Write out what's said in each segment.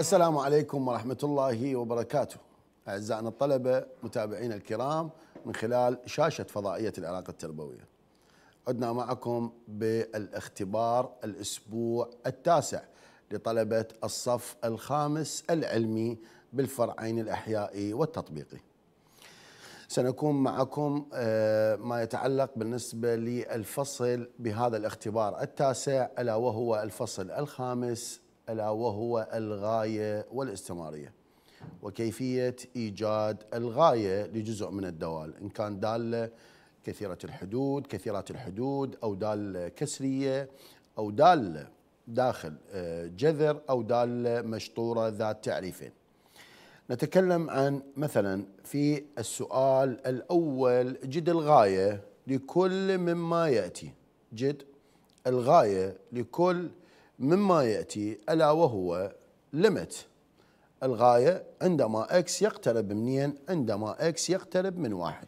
السلام عليكم ورحمة الله وبركاته أعزائنا الطلبة متابعينا الكرام من خلال شاشة فضائية العراق التربوية عدنا معكم بالاختبار الأسبوع التاسع لطلبة الصف الخامس العلمي بالفرعين الأحيائي والتطبيقي سنكون معكم آه، ما يتعلق بالنسبة للفصل بهذا الاختبار التاسع ألا وهو الفصل الخامس ألا وهو الغاية والاستمرارية وكيفية إيجاد الغاية لجزء من الدوال إن كان دالة كثيرة الحدود كثيرات الحدود أو دالة كسرية أو دالة داخل آه، جذر أو دالة مشطورة ذات تعريفين نتكلم عن مثلا في السؤال الأول جد الغاية لكل مما يأتي جد الغاية لكل مما يأتي ألا وهو limit الغاية عندما x يقترب منين عندما x يقترب من واحد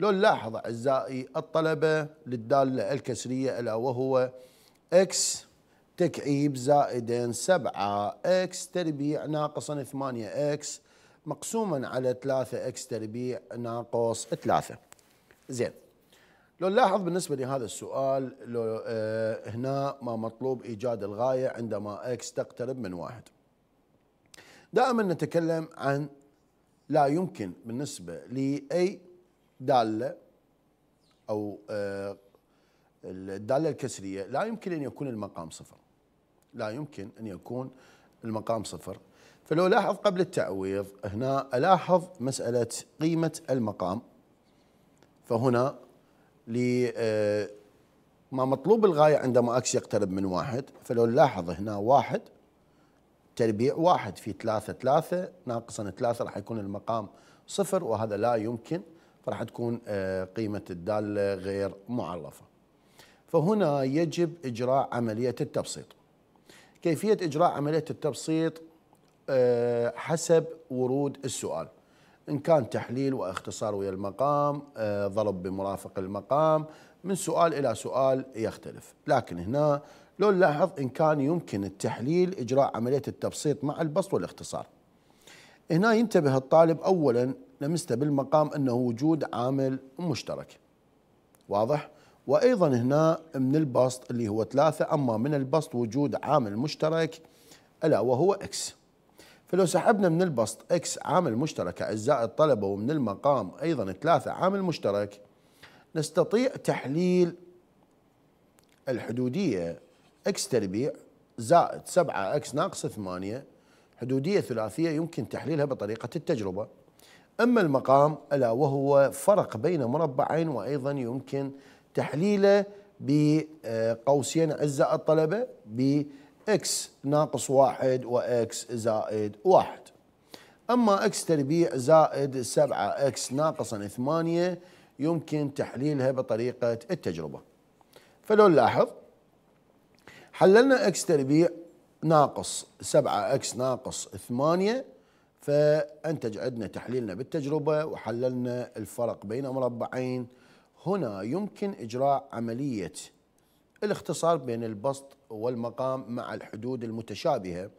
لو نلاحظ أعزائي الطلبة للدالة الكسرية ألا وهو x تكعيب زائد 7 x تربيع ناقص 8 x مقسوما على 3 x تربيع ناقص 3 زين لو نلاحظ بالنسبة لهذا السؤال لو آه هنا ما مطلوب إيجاد الغاية عندما إكس تقترب من واحد دائما نتكلم عن لا يمكن بالنسبة لأي دالة أو آه الدالة الكسرية لا يمكن أن يكون المقام صفر لا يمكن أن يكون المقام صفر فلو لاحظ قبل التعويض هنا ألاحظ مسألة قيمة المقام فهنا ل آه، ما مطلوب الغاية عندما أكس يقترب من واحد فلو نلاحظ هنا واحد تربيع واحد في ثلاثة ثلاثة ناقصا ثلاثة راح يكون المقام صفر وهذا لا يمكن فراح تكون آه، قيمة الدالة غير معرفة فهنا يجب إجراء عملية التبسيط كيفية إجراء عملية التبسيط آه، حسب ورود السؤال إن كان تحليل واختصار ويا المقام آه، ضرب بمرافق المقام من سؤال إلى سؤال يختلف لكن هنا لو نلاحظ إن كان يمكن التحليل إجراء عملية التبسيط مع البسط والاختصار هنا ينتبه الطالب أولا لمسته بالمقام أنه وجود عامل مشترك واضح؟ وأيضا هنا من البسط اللي هو ثلاثة أما من البسط وجود عامل مشترك ألا وهو إكس فلو سحبنا من البسط اكس عامل مشترك أعزاء الطلبه ومن المقام ايضا ثلاثه عامل مشترك نستطيع تحليل الحدوديه اكس تربيع زائد 7 اكس ناقص 8 حدوديه ثلاثيه يمكن تحليلها بطريقه التجربه اما المقام الا وهو فرق بين مربعين وايضا يمكن تحليله بقوسين أعزاء الطلبه ب اكس ناقص واحد و x زائد واحد اما اكس تربيع زائد سبعة اكس ناقصا ثمانية يمكن تحليلها بطريقة التجربة فلو نلاحظ حللنا اكس تربيع ناقص سبعة اكس ناقص ثمانية فانتج عندنا تحليلنا بالتجربه وحللنا الفرق بين مربعين هنا يمكن اجراء عمليه الاختصار بين البسط والمقام مع الحدود المتشابهة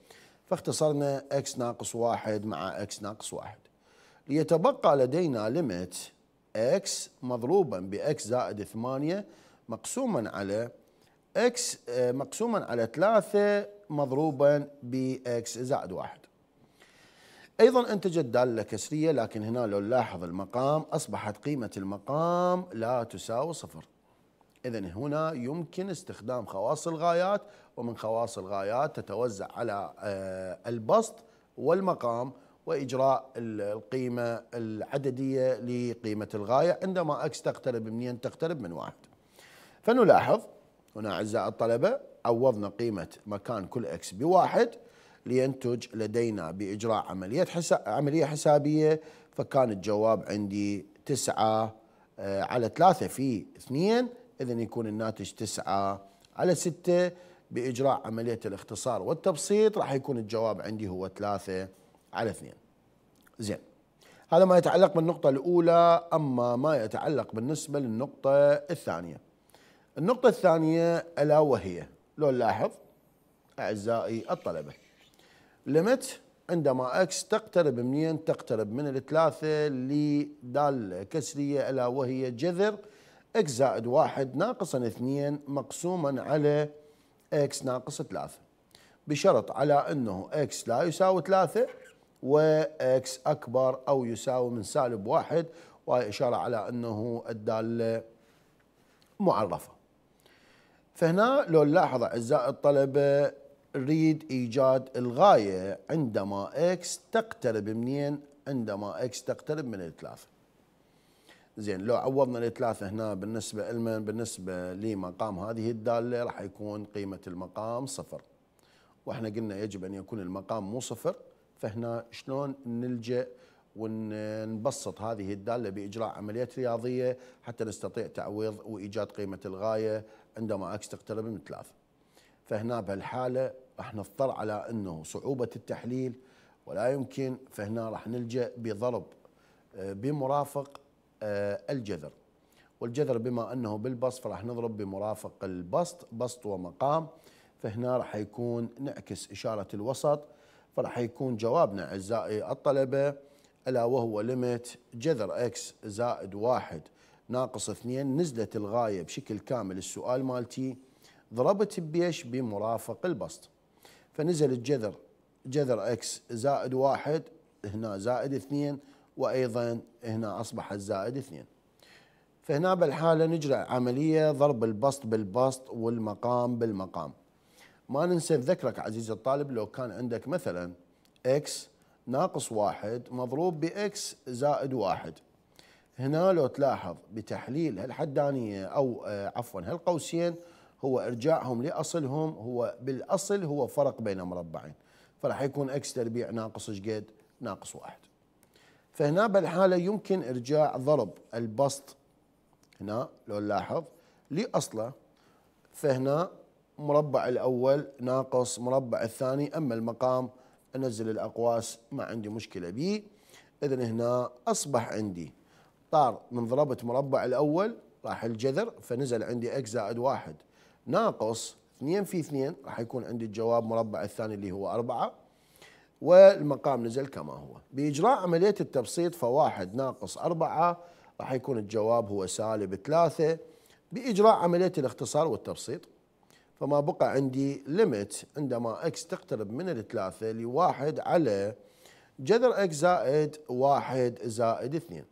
فاختصرنا x ناقص واحد مع x ناقص واحد ليتبقى لدينا ليميت x مضروبا ب x زائد ثمانية مقسوما على x آه، مقسوما على ثلاثة مضروبا ب x زائد واحد ايضا انتجت داله كسريه لكن هنا لو نلاحظ المقام اصبحت قيمه المقام لا تساوي صفر إذا هنا يمكن استخدام خواص الغايات ومن خواص الغايات تتوزع على آه، البسط والمقام وإجراء القيمة العددية لقيمة الغاية عندما أكس تقترب منين تقترب من واحد فنلاحظ هنا أعزاء الطلبة عوضنا قيمة مكان كل أكس بواحد لينتج لدينا بإجراء عملية, حساب عملية حسابية فكان الجواب عندي تسعة آه، على ثلاثة في اثنين إذا يكون الناتج تسعة على ستة بإجراء عملية الاختصار والتبسيط راح يكون الجواب عندي هو ثلاثة على اثنين زين هذا ما يتعلق بالنقطة الأولى أما ما يتعلق بالنسبة للنقطة الثانية النقطة الثانية ألا وهي لو نلاحظ أعزائي الطلبة ليمت عندما اكس تقترب منين تقترب من الثلاثة لدالة كسرية ألا وهي جذر x زائد واحد ناقصا اثنين مقسوما على x ناقص ثلاثة بشرط على انه x لا يساوي ثلاثة x اكبر او يساوي من سالب واحد وهي اشارة على انه الدالة معرفة فهنا لو نلاحظ اعزائي الطلبة نريد ايجاد الغاية عندما x تقترب منين عندما x تقترب من الثلاثة زين لو عوضنا الثلاثه هنا بالنسبه لمن بالنسبه لمقام هذه الداله راح يكون قيمه المقام صفر واحنا قلنا يجب ان يكون المقام مو صفر فهنا شلون نلجا ونبسط هذه الداله باجراء عمليات رياضيه حتى نستطيع تعويض وايجاد قيمه الغايه عندما اكس تقترب من ثلاثه. فهنا بهالحاله راح نضطر على انه صعوبه التحليل ولا يمكن فهنا راح نلجا بضرب آه، بمرافق آه، الجذر والجذر بما أنه بالبسط فراح نضرب بمرافق البسط بسط ومقام فهنا راح يكون نعكس إشارة الوسط فراح يكون جوابنا أعزائي الطلبة ألا وهو ليميت جذر إكس زائد واحد ناقص اثنين نزلت الغاية بشكل كامل السؤال مالتي ضربت بيش بمرافق البسط فنزل الجذر جذر إكس زائد واحد هنا زائد اثنين وايضا هنا اصبح الزائد اثنين فهنا بالحالة نجري عملية ضرب البسط بالبسط والمقام بالمقام ما ننسى نذكرك عزيزي الطالب لو كان عندك مثلا x ناقص واحد مضروب بإكس زائد واحد هنا لو تلاحظ بتحليل هالحدانية أو آه، عفوا هالقوسين هو إرجاعهم لأصلهم هو بالأصل هو فرق بين مربعين فراح يكون إكس تربيع ناقص شقد ناقص واحد فهنا بالحالة يمكن إرجاع ضرب البسط هنا لو نلاحظ لأصله فهنا مربع الأول ناقص مربع الثاني أما المقام أنزل الأقواس ما عندي مشكلة به إذا هنا أصبح عندي طار من ضربة مربع الأول راح الجذر فنزل عندي اكس زائد واحد ناقص 2 في 2 راح يكون عندي الجواب مربع الثاني اللي هو 4 والمقام نزل كما هو بإجراء عملية التبسيط فواحد ناقص أربعة راح يكون الجواب هو سالب ثلاثة بإجراء عملية الاختصار والتبسيط فما بقى عندي ليميت عندما X تقترب من الثلاثة لواحد على جذر X زائد واحد زائد اثنين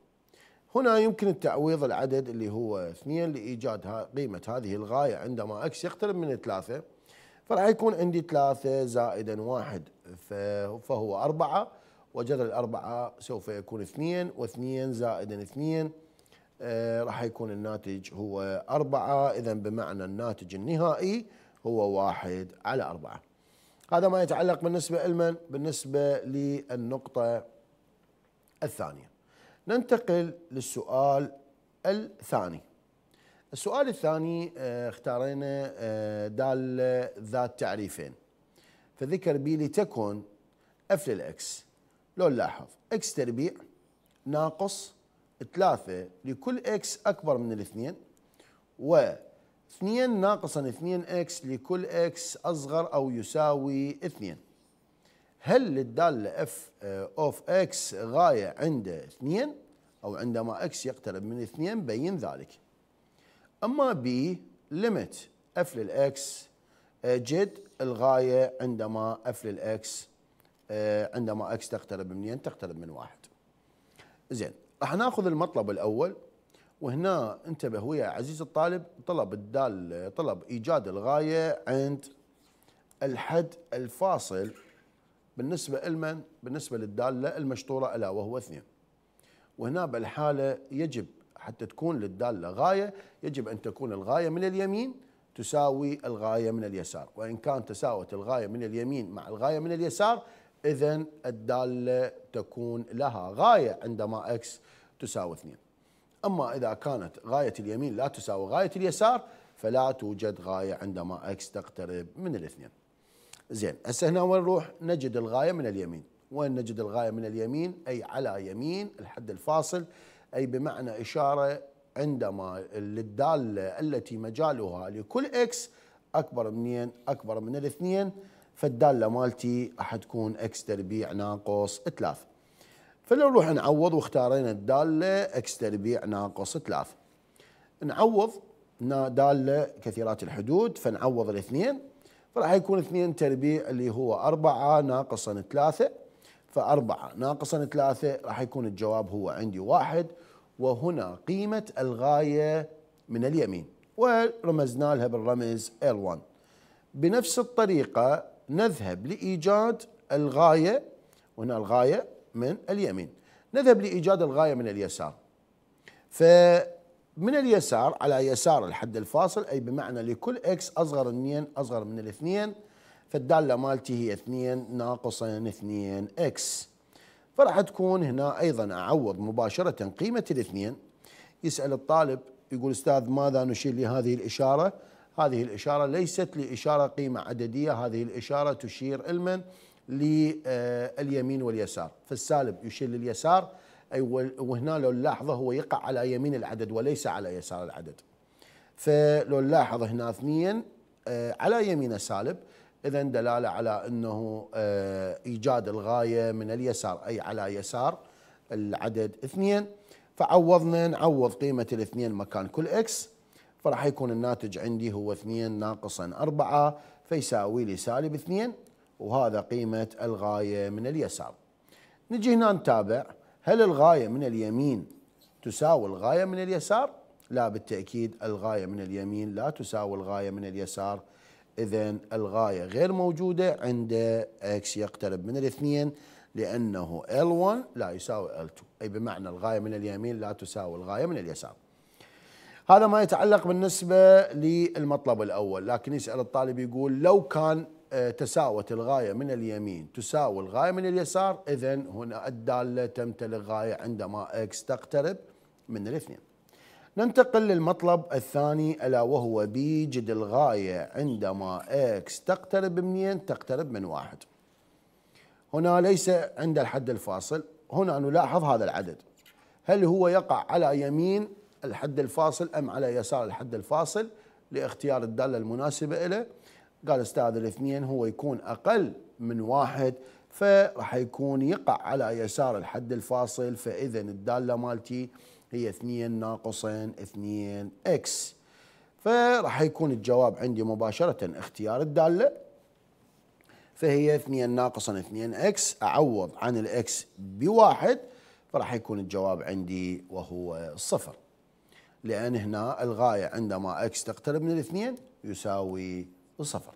هنا يمكن التعويض العدد اللي هو اثنين لإيجاد قيمة هذه الغاية عندما X يقترب من الثلاثة فراح يكون عندي ثلاثة زائدا واحد فهو أربعة وجذر الأربعة سوف يكون اثنين واثنين زائدا اثنين آه، راح يكون الناتج هو أربعة إذا بمعنى الناتج النهائي هو واحد على أربعة هذا ما يتعلق بالنسبة لمن؟ بالنسبة للنقطة الثانية ننتقل للسؤال الثاني السؤال الثاني آه، اختارينا آه، دالة ذات تعريفين فذكر بي لتكن اف للاكس لو نلاحظ اكس تربيع ناقص ثلاثة لكل اكس اكبر من الاثنين و 2 ناقصا 2 اكس لكل اكس اصغر او يساوي اثنين هل للدالة آه، اف اوف اكس غاية عند اثنين او عندما اكس يقترب من اثنين بين ذلك أما ب ليميت اف للاكس جد الغاية عندما اف آه، للاكس عندما اكس تقترب من ين تقترب من واحد زين راح ناخذ المطلب الأول وهنا انتبه ويا عزيز الطالب طلب الدال طلب إيجاد الغاية عند الحد الفاصل بالنسبة لمن؟ بالنسبة للدالة المشطورة ألا وهو اثنين. وهنا بالحالة يجب حتى تكون للدالة غاية يجب أن تكون الغاية من اليمين تساوي الغاية من اليسار وإن كان تساوت الغاية من اليمين مع الغاية من اليسار إذا الدالة تكون لها غاية عندما إكس تساوي اثنين أما إذا كانت غاية اليمين لا تساوي غاية اليسار فلا توجد غاية عندما إكس تقترب من الاثنين زين هسه هنا وين نروح نجد الغاية من اليمين وين نجد الغاية من اليمين أي على يمين الحد الفاصل أي بمعنى إشارة عندما للدالة التي مجالها لكل إكس أكبر منين أكبر من الاثنين فالدالة مالتي حتكون إكس تربيع ناقص ثلاثة فلو نروح نعوض واختارينا الدالة إكس تربيع ناقص ثلاثة نعوض دالة كثيرات الحدود فنعوض الاثنين فراح يكون اثنين تربيع اللي هو أربعة ناقصا ثلاثة فأربعة ناقصا ثلاثة راح يكون الجواب هو عندي واحد وهنا قيمة الغاية من اليمين ورمزنا لها بالرمز L1 بنفس الطريقة نذهب لإيجاد الغاية وهنا الغاية من اليمين نذهب لإيجاد الغاية من اليسار فمن اليسار على يسار الحد الفاصل أي بمعنى لكل X أصغر من أصغر من الاثنين فالدالة مالتي هي 2 ناقص 2 X فراح تكون هنا ايضا اعوض مباشره قيمه الاثنين يسال الطالب يقول استاذ ماذا نشير لهذه الاشاره؟ هذه الاشاره ليست لاشاره قيمه عدديه، هذه الاشاره تشير علما لليمين آه، واليسار، فالسالب يشير لليسار اي وهنا لو نلاحظه هو يقع على يمين العدد وليس على يسار العدد. فلو نلاحظ هنا اثنين آه، على يمينه سالب اذا دلاله على انه آه، ايجاد الغايه من اليسار اي على يسار العدد اثنين فعوضنا نعوض قيمه الاثنين مكان كل اكس فراح يكون الناتج عندي هو اثنين ناقصا أربعة فيساوي لي سالب اثنين وهذا قيمة الغاية من اليسار نجي هنا نتابع هل الغاية من اليمين تساوي الغاية من اليسار؟ لا بالتأكيد الغاية من اليمين لا تساوي الغاية من اليسار إذا الغاية غير موجودة عند X يقترب من الاثنين لأنه L1 لا يساوي L2 أي بمعنى الغاية من اليمين لا تساوي الغاية من اليسار هذا ما يتعلق بالنسبة للمطلب الأول لكن يسأل الطالب يقول لو كان آه، تساوت الغاية من اليمين تساوي الغاية من اليسار إذا هنا الدالة تمتلك غاية عندما X تقترب من الاثنين ننتقل للمطلب الثاني ألا وهو بيجد الغاية عندما إكس تقترب منين تقترب من واحد هنا ليس عند الحد الفاصل هنا نلاحظ هذا العدد هل هو يقع على يمين الحد الفاصل أم على يسار الحد الفاصل لاختيار الدالة المناسبة له قال أستاذ الاثنين هو يكون أقل من واحد فراح يكون يقع على يسار الحد الفاصل فإذا الدالة مالتي هي 2 ناقص 2 اكس فراح يكون الجواب عندي مباشرة اختيار الدالة فهي 2 ناقصا 2 اكس اعوض عن الاكس بواحد فراح يكون الجواب عندي وهو صفر لأن هنا الغاية عندما اكس تقترب من الاثنين يساوي صفر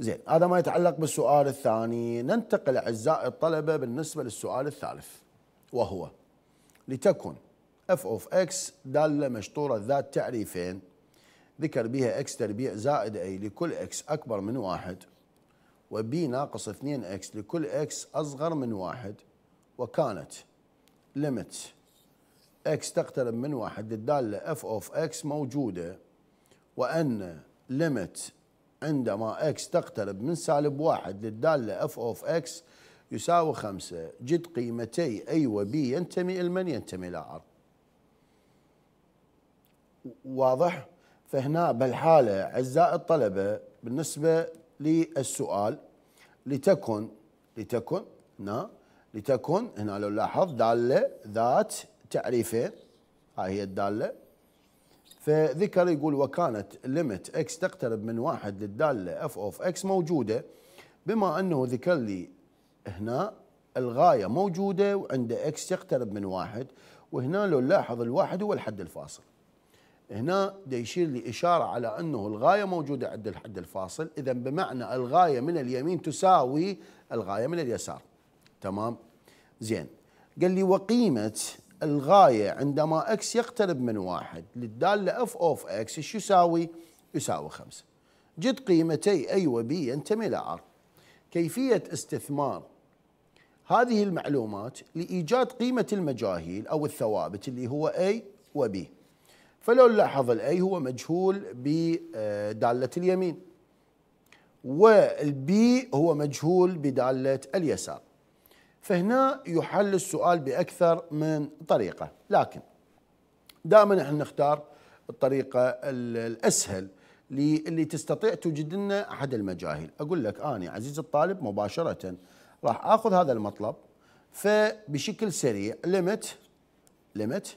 زين هذا ما يتعلق بالسؤال الثاني ننتقل أعزائي الطلبة بالنسبة للسؤال الثالث وهو لتكن اف اوف اكس دالة مشطورة ذات تعريفين ذكر بها اكس تربيع زائد اي لكل اكس اكبر من واحد وبي ناقص 2 اكس لكل اكس اصغر من واحد وكانت ليمت اكس تقترب من واحد للدالة اف اوف اكس موجودة وان ليمت عندما اكس تقترب من سالب واحد للدالة اف اوف اكس يساوي خمسة جد قيمتي أي أيوة، وبي ينتمي لمن ينتمي إلى عرض واضح فهنا بالحالة أعزائي الطلبة بالنسبة للسؤال لتكن لتكن هنا لتكن هنا لو لاحظ دالة ذات تعريفين هاي هي الدالة فذكر يقول وكانت ليمت اكس تقترب من واحد للدالة اف اوف اكس موجودة بما انه ذكر لي هنا الغايه موجوده وعند اكس يقترب من واحد وهنا لو نلاحظ الواحد هو الحد الفاصل هنا دا يشير لي إشارة على أنه الغاية موجودة عند الحد الفاصل إذا بمعنى الغاية من اليمين تساوي الغاية من اليسار تمام زين قال لي وقيمة الغاية عندما اكس يقترب من واحد للدالة اف اوف اكس شو يساوي؟ يساوي خمسة جد قيمتي اي أيوة وبي ينتمي لعر كيفية استثمار هذه المعلومات لإيجاد قيمة المجاهيل أو الثوابت اللي هو A و B فلو نلاحظ الأي هو مجهول بدالة آه، اليمين والبي هو مجهول بدالة اليسار فهنا يحل السؤال بأكثر من طريقة لكن دائما احنا نختار الطريقة الأسهل اللي تستطيع توجد لنا أحد المجاهيل أقول لك أنا عزيز الطالب مباشرةً راح اخذ هذا المطلب فبشكل سريع ليمت ليمت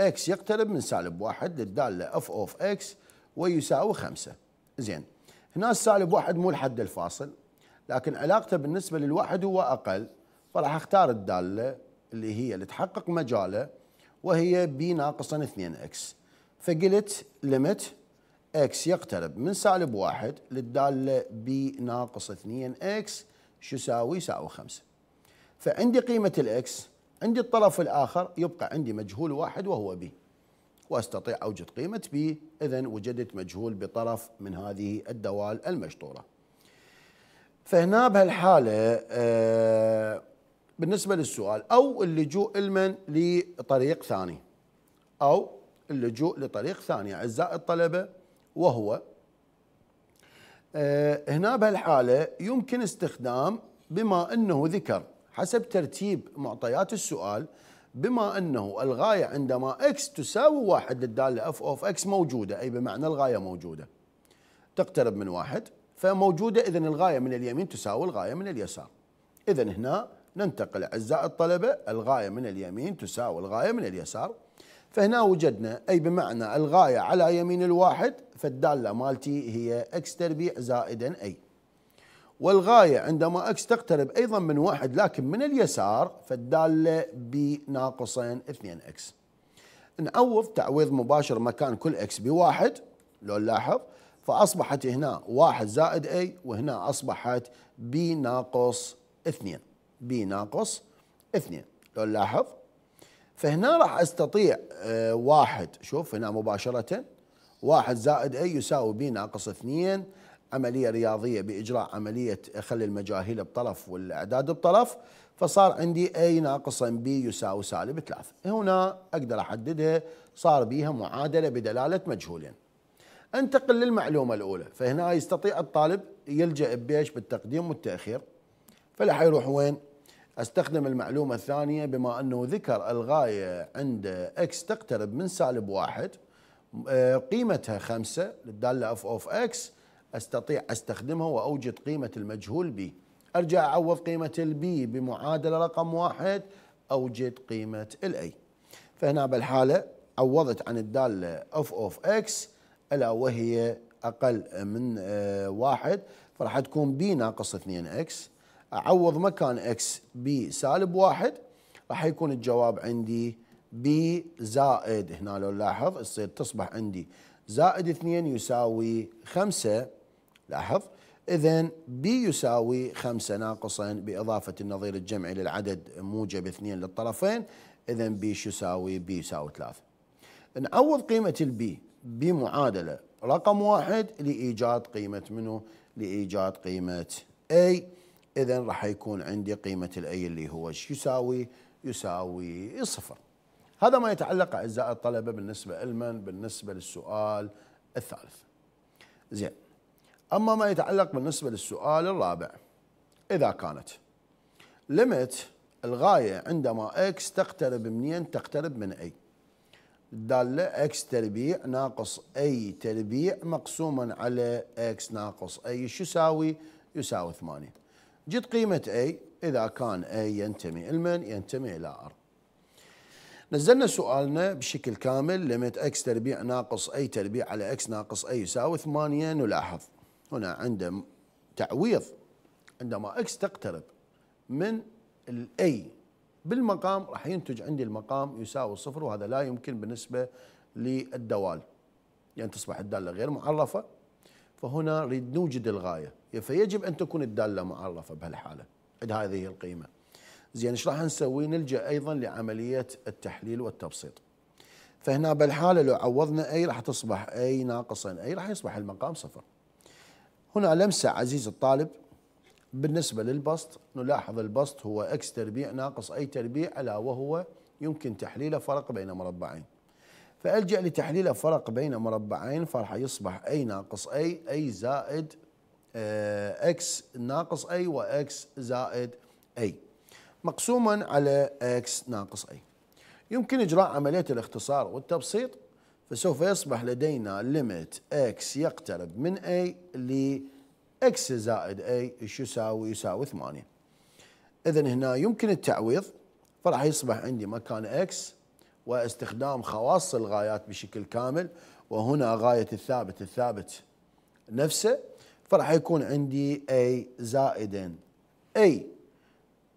اكس يقترب من سالب واحد للداله اف اوف اكس ويساوي خمسه زين هنا السالب واحد مو الحد الفاصل لكن علاقته بالنسبه للواحد هو اقل فراح اختار الداله اللي هي اللي تحقق مجاله وهي بي ناقصا 2 اكس فقلت ليمت اكس يقترب من سالب واحد للداله بي ناقص 2 اكس شو يساوي يساوي خمسة فعندي قيمة الإكس عندي الطرف الآخر يبقى عندي مجهول واحد وهو بي واستطيع اوجد قيمه بي اذا وجدت مجهول بطرف من هذه الدوال المشطوره فهنا بهالحاله آه، بالنسبه للسؤال او اللجوء لمن لطريق ثاني او اللجوء لطريق ثاني اعزائي الطلبه وهو آه، هنا بهالحالة يمكن استخدام بما أنه ذكر حسب ترتيب معطيات السؤال بما أنه الغاية عندما x تساوي واحد للدالة f of x موجودة أي بمعنى الغاية موجودة تقترب من واحد فموجودة إذا الغاية من اليمين تساوي الغاية من اليسار إذا هنا ننتقل أعزائي الطلبة الغاية من اليمين تساوي الغاية من اليسار فهنا وجدنا أي بمعنى الغاية على يمين الواحد فالدالة مالتي هي اكس تربيع زائدا أي والغاية عندما اكس تقترب أيضا من واحد لكن من اليسار فالدالة ب ناقصين 2 اكس نعوض تعويض مباشر مكان كل اكس بواحد لو نلاحظ فأصبحت هنا واحد زائد أي وهنا أصبحت بي ناقص اثنين بي ناقص اثنين لو نلاحظ فهنا راح استطيع آه، واحد شوف هنا مباشرة واحد زائد اي يساوي بي ناقص اثنين عملية رياضية بإجراء عملية خلي المجاهيل بطرف والأعداد بطرف فصار عندي اي ناقص بي يساوي سالب ثلاثة هنا أقدر أحددها صار بيها معادلة بدلالة مجهولين انتقل للمعلومة الأولى فهنا يستطيع الطالب يلجأ بيش بالتقديم والتأخير فلا حيروح وين؟ استخدم المعلومة الثانية بما أنه ذكر الغاية عند X تقترب من سالب واحد آه، قيمتها خمسة للدالة F of X أستطيع أستخدمها وأوجد قيمة المجهول B أرجع أعوض قيمة البي بمعادلة رقم واحد أوجد قيمة الأي فهنا بالحالة عوضت عن الدالة F of X ألا وهي أقل من آه، واحد فراح تكون B ناقص 2X اعوض مكان اكس ب سالب واحد راح يكون الجواب عندي بي زائد هنا لو نلاحظ تصير تصبح عندي زائد 2 يساوي 5 لاحظ اذا بي يساوي 5 ناقصا باضافه النظير الجمعي للعدد موجب 2 للطرفين اذا بي شو يساوي بي يساوي 3 نعوض قيمه البي بمعادله رقم واحد لايجاد قيمه منه لايجاد قيمه اي اذا راح يكون عندي قيمه الاي اللي هو شو يساوي؟ يساوي صفر. هذا ما يتعلق اعزائي الطلبه بالنسبه لمن؟ بالنسبه للسؤال الثالث. زين. اما ما يتعلق بالنسبه للسؤال الرابع اذا كانت ليمت الغايه عندما اكس تقترب منين؟ تقترب من اي. دالة اكس تربيع ناقص اي تربيع مقسوما على اكس ناقص اي شو يساوي؟ يساوي يساوي 8. جد قيمة A إذا كان A ينتمي لمن؟ ينتمي إلى R نزلنا سؤالنا بشكل كامل لمت X تربيع ناقص A تربيع على X ناقص A يساوي 8 نلاحظ هنا عند تعويض عندما X تقترب من الأي بالمقام راح ينتج عندي المقام يساوي صفر وهذا لا يمكن بالنسبة للدوال يعني تصبح الدالة غير معرفة فهنا نريد نوجد الغاية فيجب ان تكون الداله معرفه بهالحاله عند هذه القيمه. زين ايش راح نسوي؟ نلجا ايضا لعمليه التحليل والتبسيط. فهنا بالحاله لو عوضنا اي راح تصبح اي ناقصا اي راح يصبح المقام صفر. هنا لمسه عزيز الطالب بالنسبه للبسط نلاحظ البسط هو اكس تربيع ناقص اي تربيع الا وهو يمكن تحليله فرق بين مربعين. فالجا لتحليل فرق بين مربعين فراح يصبح اي ناقص اي اي زائد اكس آه، ناقص اي x زائد اي مقسوما على اكس ناقص اي يمكن اجراء عمليه الاختصار والتبسيط فسوف يصبح لدينا ليمت اكس يقترب من اي ل اكس زائد اي ايش يساوي؟ يساوي 8 اذا هنا يمكن التعويض فراح يصبح عندي مكان اكس واستخدام خواص الغايات بشكل كامل وهنا غايه الثابت الثابت نفسه فراح يكون عندي A زائد A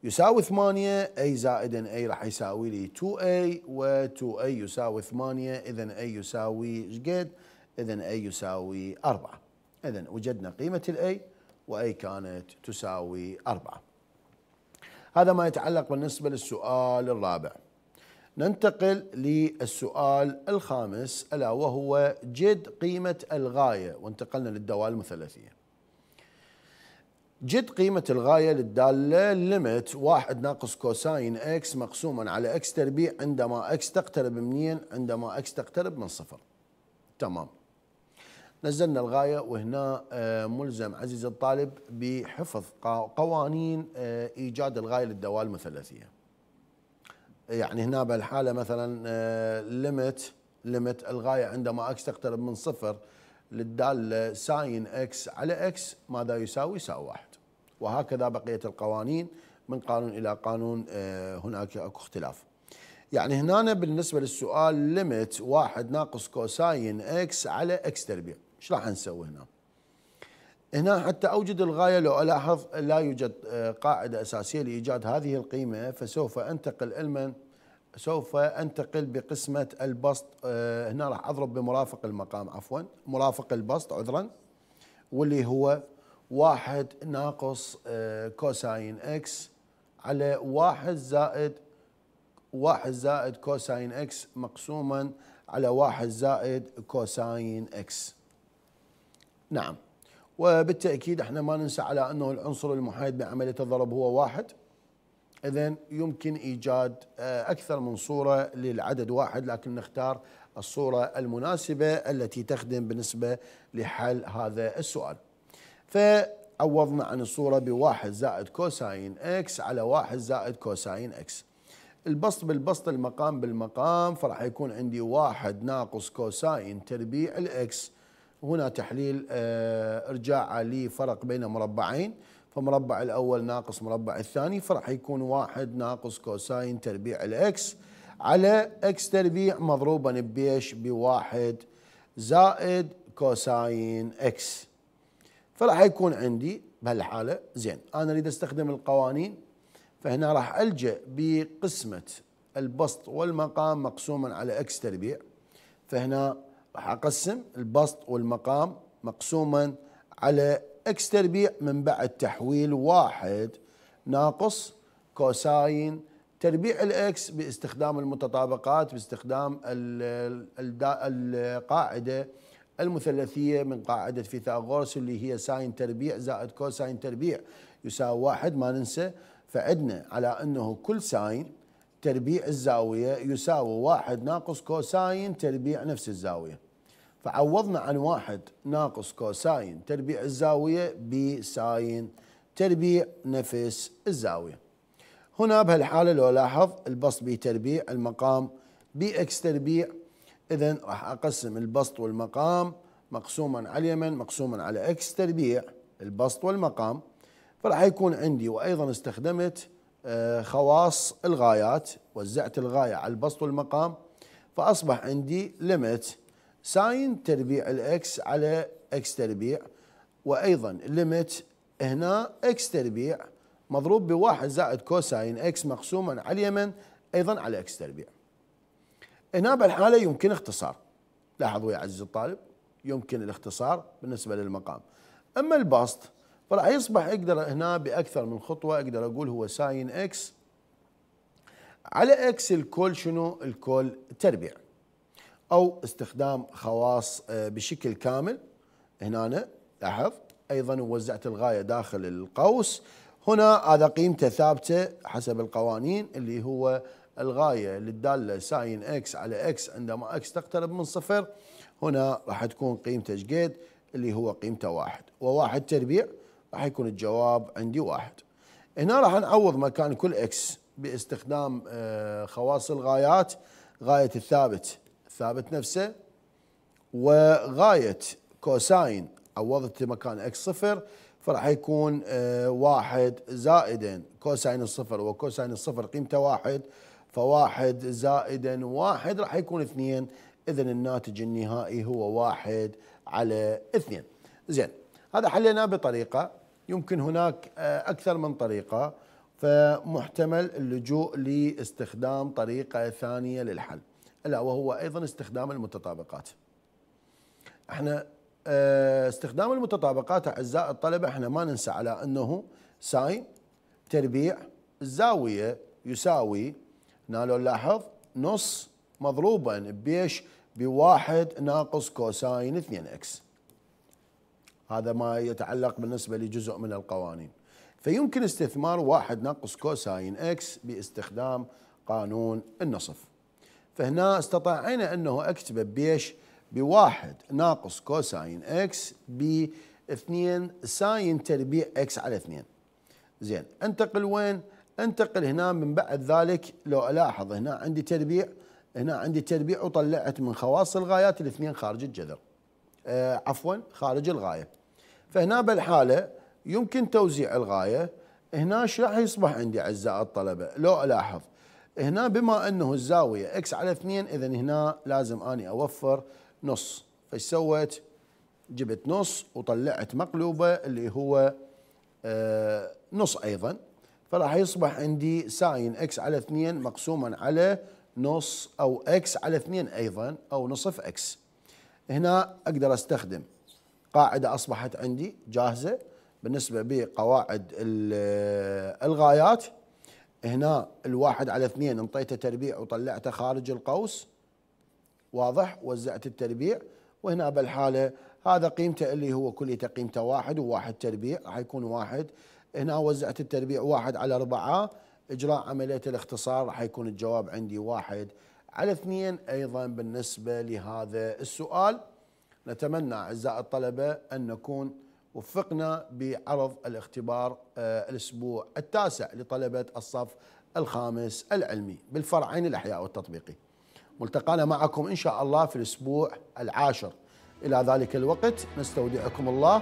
يساوي 8 A زائد A راح يساوي لي 2A و 2A يساوي 8 إذا A يساوي ايش قد؟ إذا A يساوي 4 إذا وجدنا قيمة الأي وأي كانت تساوي 4 هذا ما يتعلق بالنسبة للسؤال الرابع ننتقل للسؤال الخامس ألا وهو جد قيمة الغاية وانتقلنا للدوال المثلثية جد قيمة الغاية للدالة ليمت واحد ناقص كوساين اكس مقسوما على اكس تربيع عندما اكس تقترب منين عندما اكس تقترب من صفر تمام نزلنا الغاية وهنا آه، ملزم عزيز الطالب بحفظ قوانين آه، إيجاد الغاية للدوال المثلثية يعني هنا بالحالة مثلا ليمت آه، ليمت الغاية عندما اكس تقترب من صفر للدالة ساين اكس على اكس ماذا يساوي؟ يساوي واحد وهكذا بقية القوانين من قانون إلى قانون آه، هناك أكو اختلاف يعني هنا بالنسبة للسؤال ليميت واحد ناقص كوساين اكس على اكس تربيع ايش راح نسوي هنا هنا حتى أوجد الغاية لو ألاحظ لا يوجد آه، قاعدة أساسية لإيجاد هذه القيمة فسوف أنتقل علما سوف أنتقل بقسمة البسط آه، هنا راح أضرب بمرافق المقام عفوا مرافق البسط عذرا واللي هو واحد ناقص كوساين آه، اكس على واحد زائد واحد زائد كوساين اكس مقسوما على واحد زائد كوساين اكس نعم وبالتأكيد احنا ما ننسى على انه العنصر المحايد بعملية الضرب هو واحد اذا يمكن ايجاد آه، اكثر من صورة للعدد واحد لكن نختار الصورة المناسبة التي تخدم بالنسبة لحل هذا السؤال فعوضنا عن الصورة بواحد زائد كوساين اكس على واحد زائد كوساين اكس البسط بالبسط المقام بالمقام فراح يكون عندي واحد ناقص كوساين تربيع الاكس هنا تحليل اه ارجاع لفرق بين مربعين فمربع الاول ناقص مربع الثاني فراح يكون واحد ناقص كوساين تربيع الاكس على اكس تربيع مضروبا بيش بواحد زائد كوساين اكس فراح يكون عندي بهالحاله زين انا اريد استخدم القوانين فهنا راح الجا بقسمه البسط والمقام مقسوما على اكس تربيع فهنا راح اقسم البسط والمقام مقسوما على اكس تربيع من بعد تحويل واحد ناقص كوساين تربيع الاكس باستخدام المتطابقات باستخدام القاعده المثلثية من قاعدة فيثاغورس اللي هي ساين تربيع زائد كوساين تربيع يساوي واحد ما ننسى فعدنا على أنه كل ساين تربيع الزاوية يساوي واحد ناقص كوساين تربيع نفس الزاوية فعوضنا عن واحد ناقص كوساين تربيع الزاوية بساين تربيع نفس الزاوية هنا بهالحالة لو لاحظ البسط بتربيع المقام اكس تربيع اذا راح اقسم البسط والمقام مقسوما على اليمن مقسوما على اكس تربيع البسط والمقام فراح يكون عندي وايضا استخدمت آه، خواص الغايات وزعت الغايه على البسط والمقام فاصبح عندي ليميت ساين تربيع الاكس على اكس تربيع وايضا ليميت هنا اكس تربيع مضروب بواحد زائد كوساين اكس مقسوما على اليمن ايضا على اكس تربيع هنا بالحالة يمكن اختصار لاحظوا يا عزيزي الطالب يمكن الاختصار بالنسبة للمقام أما البسط فراح يصبح اقدر هنا باكثر من خطوه اقدر اقول هو ساين اكس على اكس الكل شنو؟ الكل تربيع او استخدام خواص آه، بشكل كامل هنا لاحظ ايضا وزعت الغايه داخل القوس هنا هذا قيمته ثابته حسب القوانين اللي هو الغاية للدالة ساين اكس على اكس عندما اكس تقترب من صفر هنا راح تكون قيمته جيد اللي هو قيمته واحد وواحد تربيع راح يكون الجواب عندي واحد هنا راح نعوض مكان كل اكس باستخدام آه، خواص الغايات غاية الثابت الثابت نفسه وغاية كوساين عوضت مكان اكس صفر فراح يكون آه، واحد زائدا كوساين الصفر وكوساين الصفر قيمته واحد فواحد زائدا واحد راح يكون اثنين اذا الناتج النهائي هو واحد على اثنين زين هذا حليناه بطريقة يمكن هناك آه، أكثر من طريقة فمحتمل اللجوء لاستخدام طريقة ثانية للحل ألا وهو أيضا استخدام المتطابقات احنا آه، استخدام المتطابقات أعزائي الطلبة احنا ما ننسى على أنه ساين تربيع الزاوية يساوي هنا لو نلاحظ نص مضروبا بيش بواحد ناقص كوساين 2 اكس هذا ما يتعلق بالنسبة لجزء من القوانين فيمكن استثمار واحد ناقص كوساين اكس باستخدام قانون النصف فهنا استطعنا انه اكتبه بيش بواحد ناقص كوساين اكس ب 2 ساين تربيع اكس على اثنين زين انتقل وين؟ انتقل هنا من بعد ذلك لو الاحظ هنا عندي تربيع هنا عندي تربيع وطلعت من خواص الغايات الاثنين خارج الجذر آه عفوا خارج الغايه فهنا بالحاله يمكن توزيع الغايه هنا ايش راح يصبح عندي اعزائي الطلبه لو الاحظ هنا بما انه الزاويه اكس على اثنين اذا هنا لازم اني اوفر نص فايش سويت؟ جبت نص وطلعت مقلوبه اللي هو آه نص ايضا فراح يصبح عندي ساين اكس على 2 مقسوما على نص او اكس على 2 ايضا او نصف اكس هنا اقدر استخدم قاعده اصبحت عندي جاهزه بالنسبه بقواعد الغايات هنا الواحد على 2 انطيته تربيع وطلعته خارج القوس واضح وزعت التربيع وهنا بالحاله هذا قيمته اللي هو كليته قيمته واحد وواحد تربيع راح يكون واحد هنا وزعت التربيع واحد على أربعة إجراء عملية الاختصار راح يكون الجواب عندي واحد على اثنين أيضا بالنسبة لهذا السؤال نتمنى أعزائي الطلبة أن نكون وفقنا بعرض الاختبار آه، الأسبوع التاسع لطلبة الصف الخامس العلمي بالفرعين الأحياء والتطبيقي ملتقانا معكم إن شاء الله في الأسبوع العاشر إلى ذلك الوقت نستودعكم الله